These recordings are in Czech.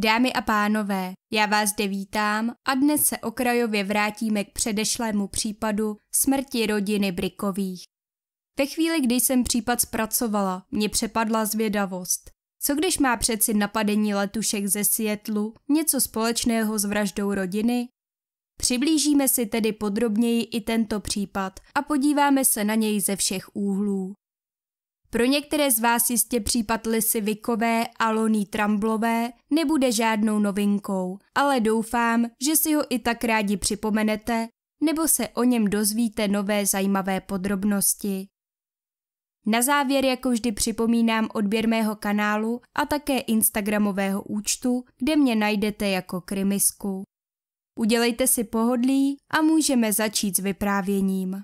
Dámy a pánové, já vás zde vítám a dnes se okrajově vrátíme k předešlému případu smrti rodiny Brikových. Ve chvíli, kdy jsem případ zpracovala, mě přepadla zvědavost. Co když má přeci napadení letušek ze Sietlu něco společného s vraždou rodiny? Přiblížíme si tedy podrobněji i tento případ a podíváme se na něj ze všech úhlů. Pro některé z vás jistě případ Lisy Vikové a Loní Tramblové nebude žádnou novinkou, ale doufám, že si ho i tak rádi připomenete nebo se o něm dozvíte nové zajímavé podrobnosti. Na závěr jako vždy připomínám odběr mého kanálu a také Instagramového účtu, kde mě najdete jako krymisku. Udělejte si pohodlí a můžeme začít s vyprávěním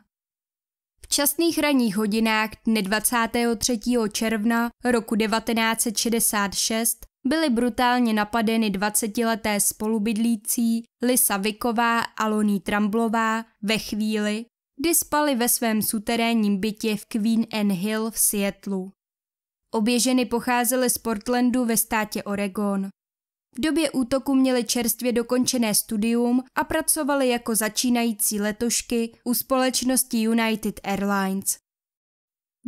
včasných ranních hodinách dne 23. června roku 1966 byly brutálně napadeny 20-leté spolubydlící Lisa Viková a Loní Tramblová ve chvíli, kdy spali ve svém suterénním bytě v Queen Anne Hill v Seattlu. Obě ženy pocházely z Portlandu ve státě Oregon. V době útoku měli čerstvě dokončené studium a pracovali jako začínající letošky u společnosti United Airlines. V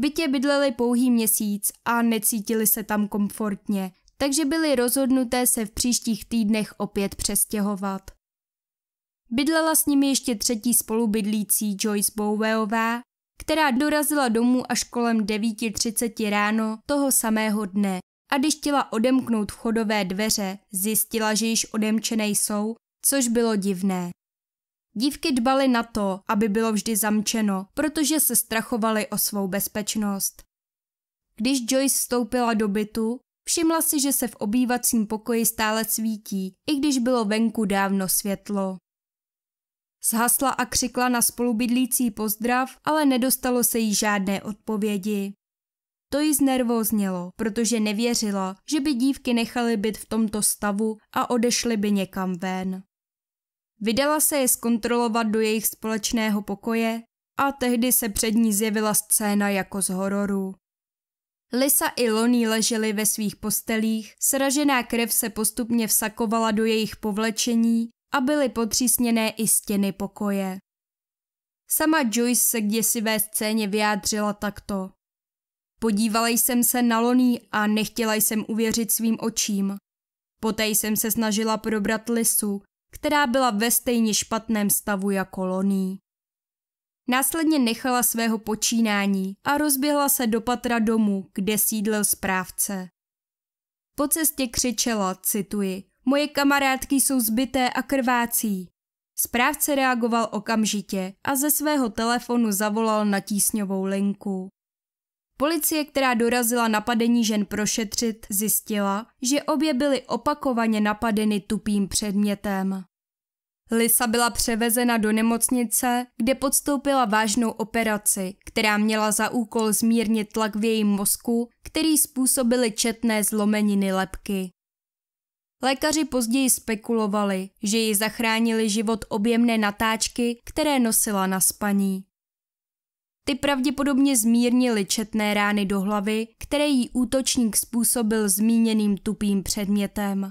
bytě bydleli pouhý měsíc a necítili se tam komfortně, takže byli rozhodnuté se v příštích týdnech opět přestěhovat. Bydlela s nimi ještě třetí spolubydlící Joyce Boweová, která dorazila domů až kolem 9.30 ráno toho samého dne a když chtěla odemknout vchodové dveře, zjistila, že již odemčené jsou, což bylo divné. Dívky dbaly na to, aby bylo vždy zamčeno, protože se strachovaly o svou bezpečnost. Když Joyce vstoupila do bytu, všimla si, že se v obývacím pokoji stále svítí, i když bylo venku dávno světlo. Zhasla a křikla na spolubydlící pozdrav, ale nedostalo se jí žádné odpovědi. To ji znervoznělo, protože nevěřila, že by dívky nechaly být v tomto stavu a odešly by někam ven. Vydala se je zkontrolovat do jejich společného pokoje a tehdy se před ní zjevila scéna jako z hororu. Lisa i Loni leželi ve svých postelích, sražená krev se postupně vsakovala do jejich povlečení a byly potřísněné i stěny pokoje. Sama Joyce se k děsivé scéně vyjádřila takto. Podívala jsem se na loní a nechtěla jsem uvěřit svým očím. Poté jsem se snažila probrat lisu, která byla ve stejně špatném stavu jako loní. Následně nechala svého počínání a rozběhla se do patra domu, kde sídlil správce. Po cestě křičela, cituji, moje kamarádky jsou zbyté a krvácí. Správce reagoval okamžitě a ze svého telefonu zavolal na tísňovou linku. Policie, která dorazila napadení žen prošetřit, zjistila, že obě byly opakovaně napadeny tupým předmětem. Lisa byla převezena do nemocnice, kde podstoupila vážnou operaci, která měla za úkol zmírnit tlak v jejím mozku, který způsobily četné zlomeniny lepky. Lékaři později spekulovali, že ji zachránili život objemné natáčky, které nosila na spaní. Ty pravděpodobně zmírnily četné rány do hlavy, které jí útočník způsobil zmíněným tupým předmětem.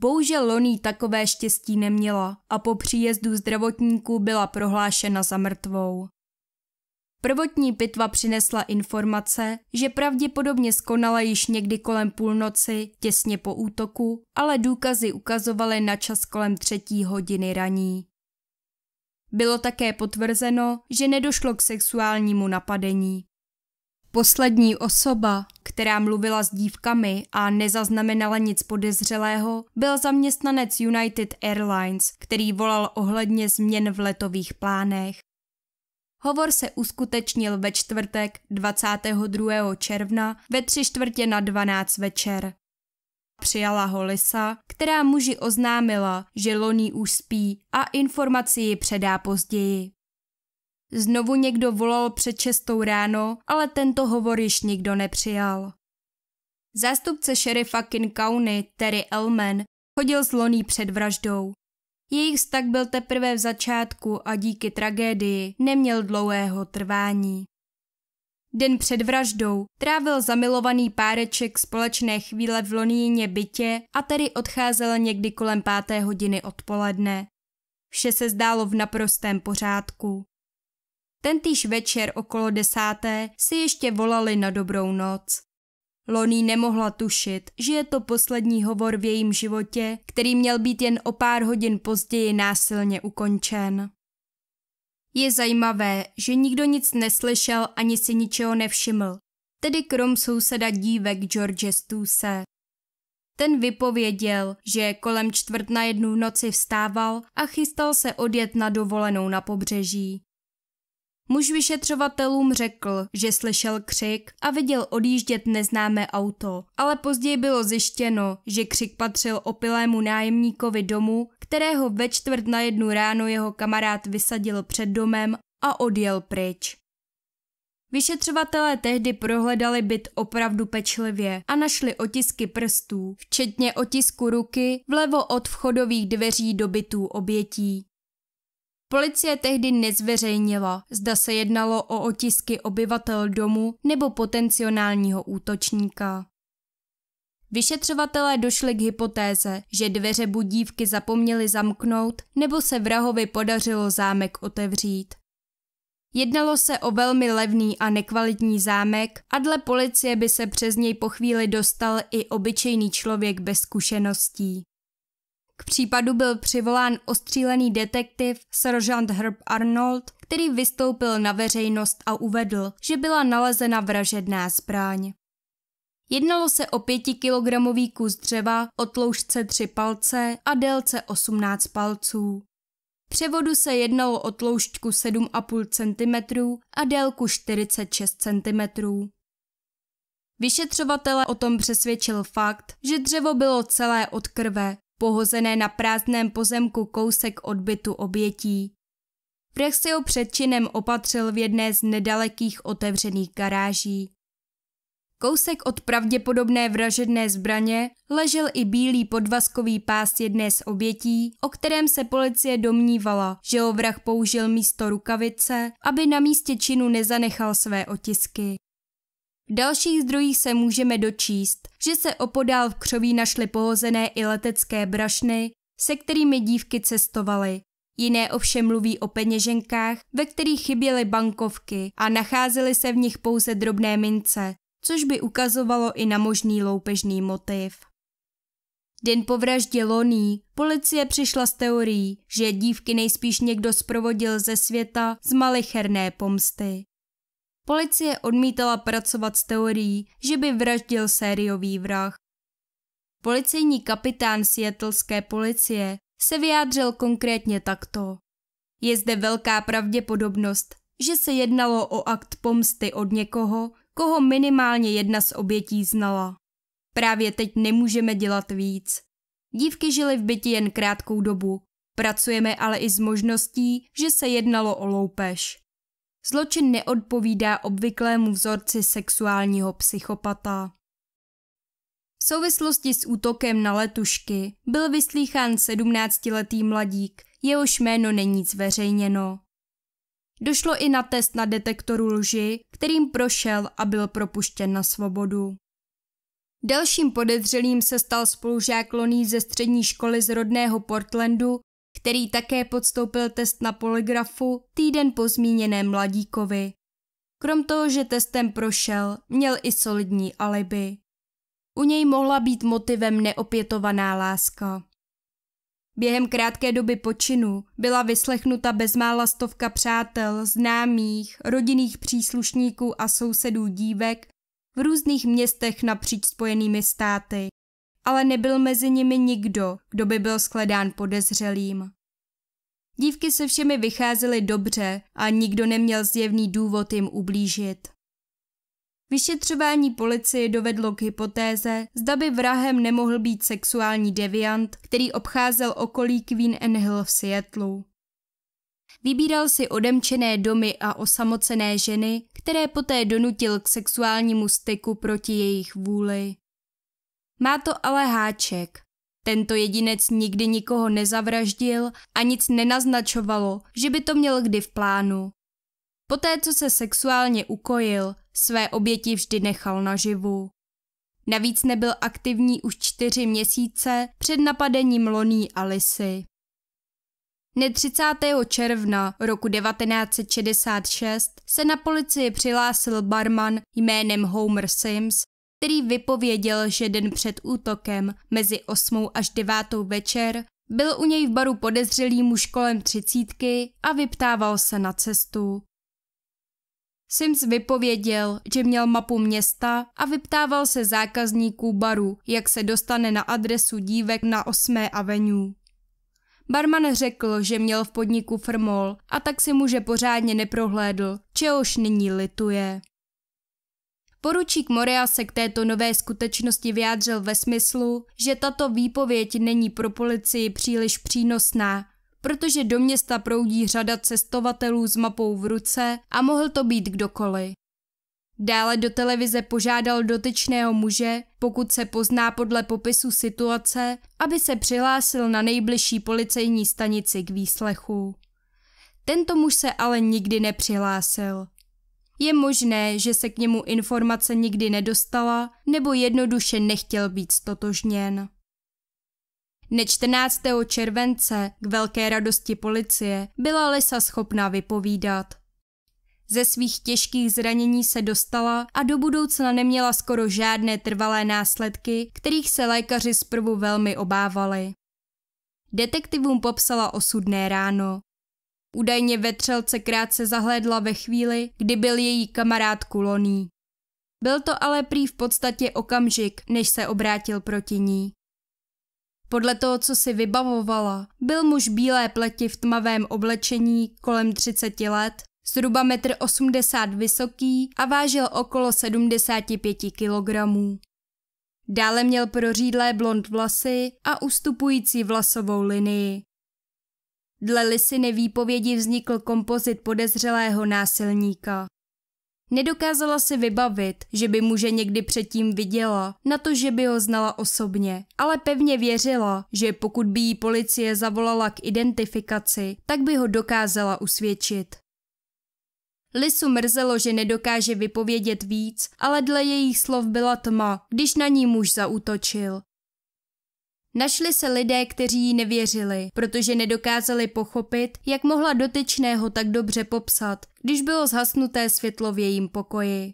Bohužel Loní takové štěstí neměla a po příjezdu zdravotníků byla prohlášena za mrtvou. Prvotní pitva přinesla informace, že pravděpodobně skonala již někdy kolem půlnoci, těsně po útoku, ale důkazy ukazovaly na čas kolem třetí hodiny raní. Bylo také potvrzeno, že nedošlo k sexuálnímu napadení. Poslední osoba, která mluvila s dívkami a nezaznamenala nic podezřelého, byl zaměstnanec United Airlines, který volal ohledně změn v letových plánech. Hovor se uskutečnil ve čtvrtek 22. června ve tři čtvrtě na 12 večer. Přijala ho Lisa, která muži oznámila, že Loní už spí a informaci ji předá později. Znovu někdo volal před čestou ráno, ale tento hovor již nikdo nepřijal. Zástupce šerifa King County, Terry Elman, chodil s Loní před vraždou. Jejich vztah byl teprve v začátku a díky tragédii neměl dlouhého trvání. Den před vraždou trávil zamilovaný páreček společné chvíle v Loníně bytě a tedy odcházel někdy kolem páté hodiny odpoledne. Vše se zdálo v naprostém pořádku. Tentýž večer okolo desáté si ještě volali na dobrou noc. Loní nemohla tušit, že je to poslední hovor v jejím životě, který měl být jen o pár hodin později násilně ukončen. Je zajímavé, že nikdo nic neslyšel ani si ničeho nevšiml, tedy krom souseda dívek George Stuse. Ten vypověděl, že kolem čtvrt na jednu noci vstával a chystal se odjet na dovolenou na pobřeží. Muž vyšetřovatelům řekl, že slyšel křik a viděl odjíždět neznámé auto, ale později bylo zjištěno, že křik patřil opilému nájemníkovi domu, kterého ve čtvrt na jednu ráno jeho kamarád vysadil před domem a odjel pryč. Vyšetřovatelé tehdy prohledali byt opravdu pečlivě a našli otisky prstů, včetně otisku ruky vlevo od vchodových dveří do bytů obětí. Policie tehdy nezveřejnila, zda se jednalo o otisky obyvatel domu nebo potenciálního útočníka. Vyšetřovatelé došli k hypotéze, že dveře budívky zapomněli zamknout nebo se vrahovi podařilo zámek otevřít. Jednalo se o velmi levný a nekvalitní zámek a dle policie by se přes něj po chvíli dostal i obyčejný člověk bez zkušeností. K případu byl přivolán ostřílený detektiv seržant Herb Arnold, který vystoupil na veřejnost a uvedl, že byla nalezena vražedná zbraň. Jednalo se o pětikilogramový kus dřeva o tloušce 3 palce a délce 18 palců. Převodu se jednalo o tloušťku 7,5 cm a délku 46 cm. Vyšetřovatele o tom přesvědčil fakt, že dřevo bylo celé od krve pohozené na prázdném pozemku kousek odbytu obětí. Vrch si ho před činem opatřil v jedné z nedalekých otevřených garáží. Kousek od pravděpodobné vražedné zbraně ležel i bílý podvazkový pás jedné z obětí, o kterém se policie domnívala, že ho vrah použil místo rukavice, aby na místě činu nezanechal své otisky. V dalších zdrojích se můžeme dočíst, že se opodál v křoví našly pohozené i letecké brašny, se kterými dívky cestovaly. Jiné ovšem mluví o peněženkách, ve kterých chyběly bankovky a nacházely se v nich pouze drobné mince, což by ukazovalo i na možný loupežný motiv. Den po vraždě Loní policie přišla s teorií, že dívky nejspíš někdo zprovodil ze světa z malicherné pomsty. Policie odmítala pracovat s teorií, že by vraždil sériový vrah. Policejní kapitán sietlské policie se vyjádřil konkrétně takto. Je zde velká pravděpodobnost, že se jednalo o akt pomsty od někoho, koho minimálně jedna z obětí znala. Právě teď nemůžeme dělat víc. Dívky žily v byti jen krátkou dobu, pracujeme ale i s možností, že se jednalo o loupež. Zločin neodpovídá obvyklému vzorci sexuálního psychopata. V souvislosti s útokem na letušky byl vyslýchán 17-letý mladík, jehož jméno není zveřejněno. Došlo i na test na detektoru lži, kterým prošel a byl propuštěn na svobodu. Dalším podezřelým se stal spolužák Loný ze střední školy z rodného Portlandu který také podstoupil test na poligrafu týden po zmíněném mladíkovi. Krom toho, že testem prošel, měl i solidní alibi. U něj mohla být motivem neopětovaná láska. Během krátké doby počinu byla vyslechnuta bezmála stovka přátel, známých, rodinných příslušníků a sousedů dívek v různých městech napříč spojenými státy ale nebyl mezi nimi nikdo, kdo by byl skledán podezřelým. Dívky se všemi vycházely dobře a nikdo neměl zjevný důvod jim ublížit. Vyšetřování policie dovedlo k hypotéze, zda by vrahem nemohl být sexuální deviant, který obcházel okolí Queen Anne Hill v Seattleu. Vybíral si odemčené domy a osamocené ženy, které poté donutil k sexuálnímu styku proti jejich vůli. Má to ale háček. Tento jedinec nikdy nikoho nezavraždil a nic nenaznačovalo, že by to měl kdy v plánu. Poté, co se sexuálně ukojil, své oběti vždy nechal naživu. Navíc nebyl aktivní už čtyři měsíce před napadením Loní a Lisy. Ne 30. června roku 1966 se na policii přilásil barman jménem Homer Sims který vypověděl, že den před útokem mezi 8 až 9 večer byl u něj v baru podezřelý muž kolem třicítky a vyptával se na cestu. Sims vypověděl, že měl mapu města a vyptával se zákazníků baru, jak se dostane na adresu dívek na 8. aveniu. Barman řekl, že měl v podniku firmol a tak si muže pořádně neprohlédl, čehož nyní lituje. Poručík Morea se k této nové skutečnosti vyjádřil ve smyslu, že tato výpověď není pro policii příliš přínosná, protože do města proudí řada cestovatelů s mapou v ruce a mohl to být kdokoliv. Dále do televize požádal dotyčného muže, pokud se pozná podle popisu situace, aby se přihlásil na nejbližší policejní stanici k výslechu. Tento muž se ale nikdy nepřihlásil. Je možné, že se k němu informace nikdy nedostala nebo jednoduše nechtěl být stotožněn. Ne 14. července k velké radosti policie byla Lisa schopná vypovídat. Ze svých těžkých zranění se dostala a do budoucna neměla skoro žádné trvalé následky, kterých se lékaři zprvu velmi obávali. Detektivům popsala osudné ráno. Údajně vetřelce krátce zahlédla ve chvíli, kdy byl její kamarád kuloný. Byl to ale prý v podstatě okamžik, než se obrátil proti ní. Podle toho, co si vybavovala, byl muž bílé pleti v tmavém oblečení kolem 30 let, zhruba 1,80 m vysoký a vážil okolo 75 kg. Dále měl prořídlé blond vlasy a ustupující vlasovou linii. Dle Lisiny výpovědi vznikl kompozit podezřelého násilníka. Nedokázala si vybavit, že by muže někdy předtím viděla, na to, že by ho znala osobně, ale pevně věřila, že pokud by jí policie zavolala k identifikaci, tak by ho dokázala usvědčit. Lisu mrzelo, že nedokáže vypovědět víc, ale dle jejich slov byla tma, když na ní muž zautočil. Našli se lidé, kteří jí nevěřili, protože nedokázali pochopit, jak mohla dotyčného tak dobře popsat, když bylo zhasnuté světlo v jejím pokoji.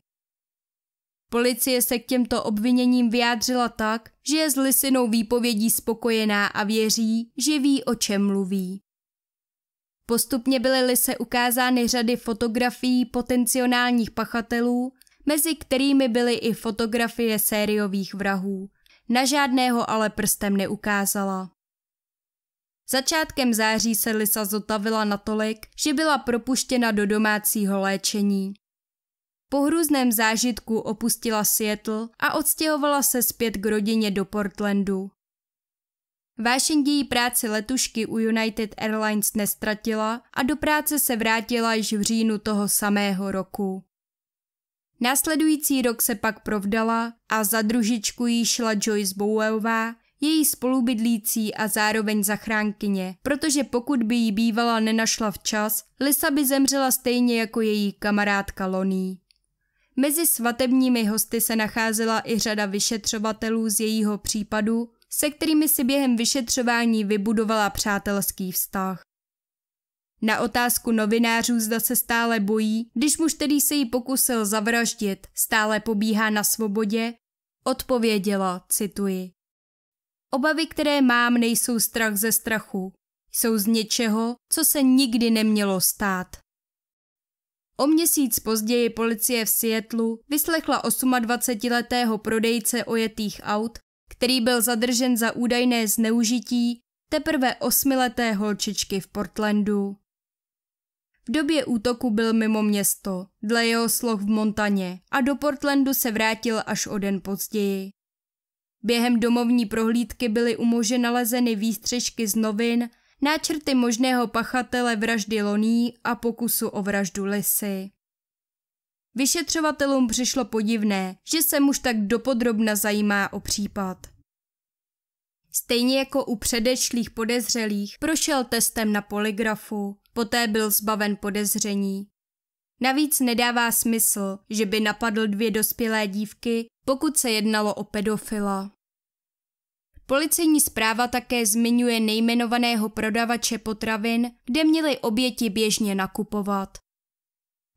Policie se k těmto obviněním vyjádřila tak, že je s lisinou výpovědí spokojená a věří, že ví, o čem mluví. Postupně byly lise ukázány řady fotografií potenciálních pachatelů, mezi kterými byly i fotografie sériových vrahů, na žádného ale prstem neukázala. Začátkem září se Lisa zotavila natolik, že byla propuštěna do domácího léčení. Po hrůzném zážitku opustila Seattle a odstěhovala se zpět k rodině do Portlandu. Vášeň dějí práce letušky u United Airlines nestratila a do práce se vrátila již v říjnu toho samého roku. Následující rok se pak provdala a za družičku jí šla Joyce Bowelová, její spolubydlící a zároveň zachránkyně, protože pokud by jí bývala nenašla včas, Lisa by zemřela stejně jako její kamarádka Loní. Mezi svatebními hosty se nacházela i řada vyšetřovatelů z jejího případu, se kterými si během vyšetřování vybudovala přátelský vztah. Na otázku novinářů zda se stále bojí, když muž, který se jí pokusil zavraždit, stále pobíhá na svobodě, odpověděla, cituji. Obavy, které mám, nejsou strach ze strachu. Jsou z něčeho, co se nikdy nemělo stát. O měsíc později policie v Sietlu vyslechla 28-letého prodejce ojetých aut, který byl zadržen za údajné zneužití teprve osmileté holčičky v Portlandu. V době útoku byl mimo město, dle jeho slov v Montaně a do Portlandu se vrátil až o den později. Během domovní prohlídky byly u muže nalezeny výstřežky z novin, náčrty možného pachatele vraždy Loní a pokusu o vraždu Lisy. Vyšetřovatelům přišlo podivné, že se muž tak dopodrobna zajímá o případ. Stejně jako u předešlých podezřelých prošel testem na poligrafu, poté byl zbaven podezření. Navíc nedává smysl, že by napadl dvě dospělé dívky, pokud se jednalo o pedofila. Policejní zpráva také zmiňuje nejmenovaného prodavače potravin, kde měli oběti běžně nakupovat.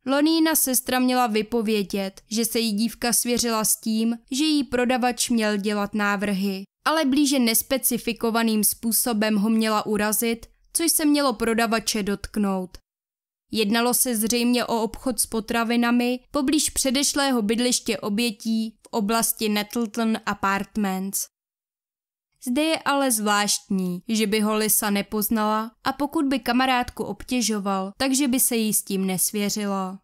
Lonína sestra měla vypovědět, že se jí dívka svěřila s tím, že jí prodavač měl dělat návrhy ale blíže nespecifikovaným způsobem ho měla urazit, což se mělo prodavače dotknout. Jednalo se zřejmě o obchod s potravinami poblíž předešlého bydliště obětí v oblasti Nettleton Apartments. Zde je ale zvláštní, že by ho Lisa nepoznala a pokud by kamarádku obtěžoval, takže by se jí s tím nesvěřila.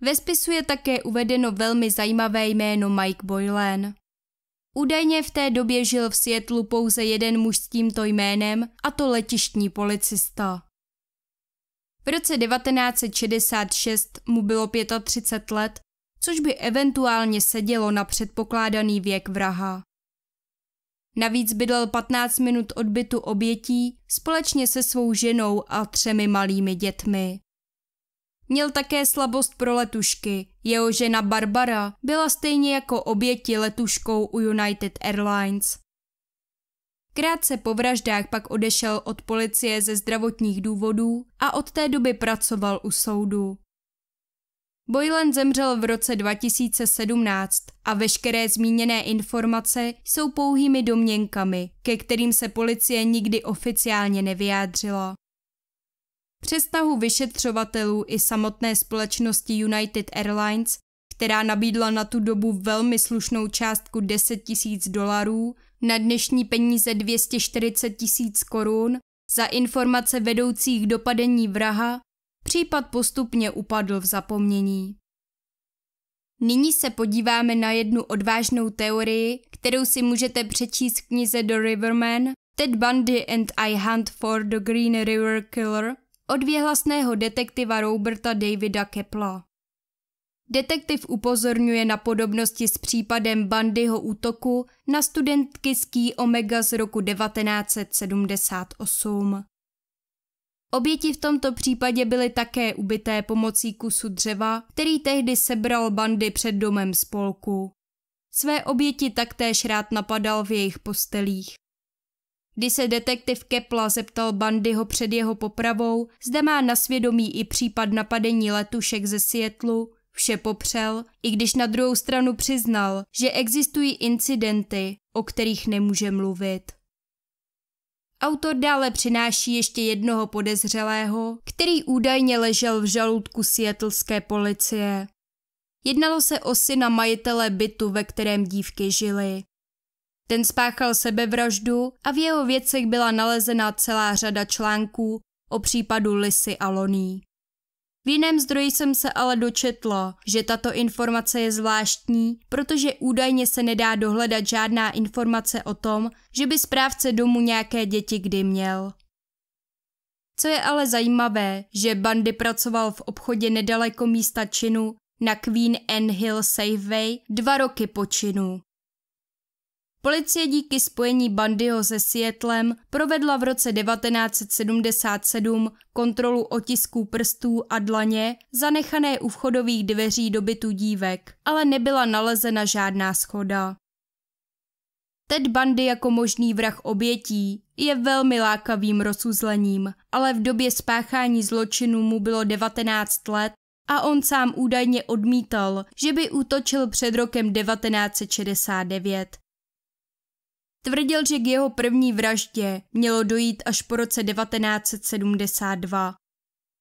Ve spisu je také uvedeno velmi zajímavé jméno Mike Boylan. Údajně v té době žil v Světlu pouze jeden muž s tímto jménem, a to letištní policista. V roce 1966 mu bylo 35 let, což by eventuálně sedělo na předpokládaný věk vraha. Navíc bydlel 15 minut odbytu obětí společně se svou ženou a třemi malými dětmi. Měl také slabost pro letušky jeho žena Barbara byla stejně jako oběti letuškou u United Airlines. Krátce po vraždách pak odešel od policie ze zdravotních důvodů a od té doby pracoval u soudu. Boylan zemřel v roce 2017 a veškeré zmíněné informace jsou pouhými domněnkami, ke kterým se policie nikdy oficiálně nevyjádřila. Přestahu vyšetřovatelů i samotné společnosti United Airlines, která nabídla na tu dobu velmi slušnou částku 10 000 dolarů, na dnešní peníze 240 tisíc korun, za informace vedoucích dopadení vraha, případ postupně upadl v zapomnění. Nyní se podíváme na jednu odvážnou teorii, kterou si můžete přečíst v knize The Riverman, Ted Bundy and I Hunt for the Green River Killer od věhlasného detektiva Roberta Davida Kepla. Detektiv upozorňuje na podobnosti s případem bandyho útoku na studentky Key Omega z roku 1978. Oběti v tomto případě byly také ubité pomocí kusu dřeva, který tehdy sebral bandy před domem spolku. Své oběti taktéž rád napadal v jejich postelích. Když se detektiv Kepla zeptal Bandyho před jeho popravou, zda má na svědomí i případ napadení letušek ze Sietlu, vše popřel, i když na druhou stranu přiznal, že existují incidenty, o kterých nemůže mluvit. Autor dále přináší ještě jednoho podezřelého, který údajně ležel v žaludku sietlské policie. Jednalo se o syna majitele bytu, ve kterém dívky žily. Ten spáchal sebevraždu a v jeho věcech byla nalezená celá řada článků o případu Lisy a Loní. V jiném zdroji jsem se ale dočetla, že tato informace je zvláštní, protože údajně se nedá dohledat žádná informace o tom, že by správce domu nějaké děti kdy měl. Co je ale zajímavé, že Bandy pracoval v obchodě nedaleko místa činu na Queen Anne Hill Safeway dva roky po činu. Policie díky spojení Bandyho se Sietlem provedla v roce 1977 kontrolu otisků prstů a dlaně zanechané u vchodových dveří do bytu dívek, ale nebyla nalezena žádná schoda. Ted Bundy jako možný vrah obětí je velmi lákavým rozuzlením, ale v době spáchání zločinu mu bylo 19 let a on sám údajně odmítal, že by útočil před rokem 1969. Tvrdil, že k jeho první vraždě mělo dojít až po roce 1972.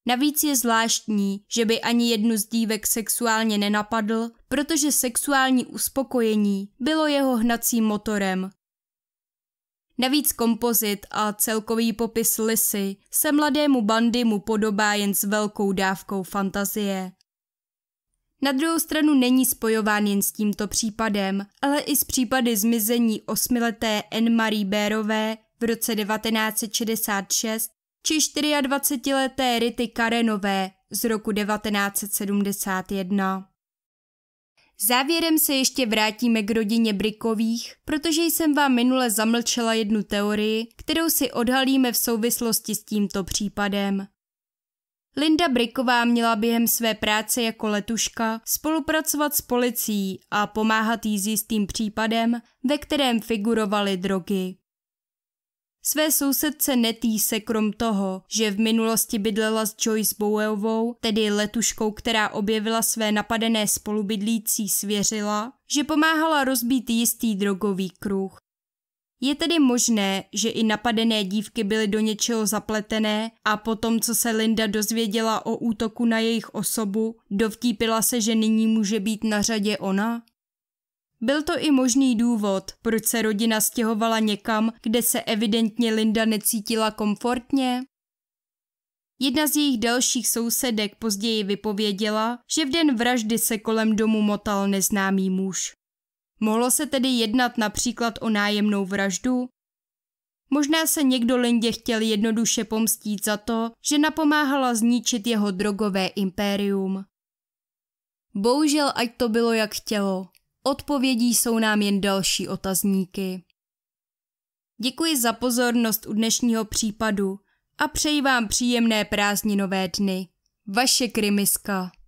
Navíc je zvláštní, že by ani jednu z dívek sexuálně nenapadl, protože sexuální uspokojení bylo jeho hnacím motorem. Navíc kompozit a celkový popis Lisy se mladému bandy mu podobá jen s velkou dávkou fantazie. Na druhou stranu není spojován jen s tímto případem, ale i s případy zmizení osmileté N. Marie Bérové v roce 1966 či 24-leté Rity Karenové z roku 1971. Závěrem se ještě vrátíme k rodině Brikových, protože jsem vám minule zamlčela jednu teorii, kterou si odhalíme v souvislosti s tímto případem. Linda Briková měla během své práce jako letuška spolupracovat s policií a pomáhat jí s jistým případem, ve kterém figurovaly drogy. Své sousedce netý se krom toho, že v minulosti bydlela s Joyce Bowelovou, tedy letuškou, která objevila své napadené spolubydlící, svěřila, že pomáhala rozbít jistý drogový kruh. Je tedy možné, že i napadené dívky byly do něčeho zapletené a potom, co se Linda dozvěděla o útoku na jejich osobu, dovtípila se, že nyní může být na řadě ona? Byl to i možný důvod, proč se rodina stěhovala někam, kde se evidentně Linda necítila komfortně? Jedna z jejich dalších sousedek později vypověděla, že v den vraždy se kolem domu motal neznámý muž. Mohlo se tedy jednat například o nájemnou vraždu? Možná se někdo Lindě chtěl jednoduše pomstít za to, že napomáhala zničit jeho drogové impérium. Bohužel, ať to bylo jak chtělo, odpovědí jsou nám jen další otazníky. Děkuji za pozornost u dnešního případu a přeji vám příjemné prázdninové dny. Vaše Krymiska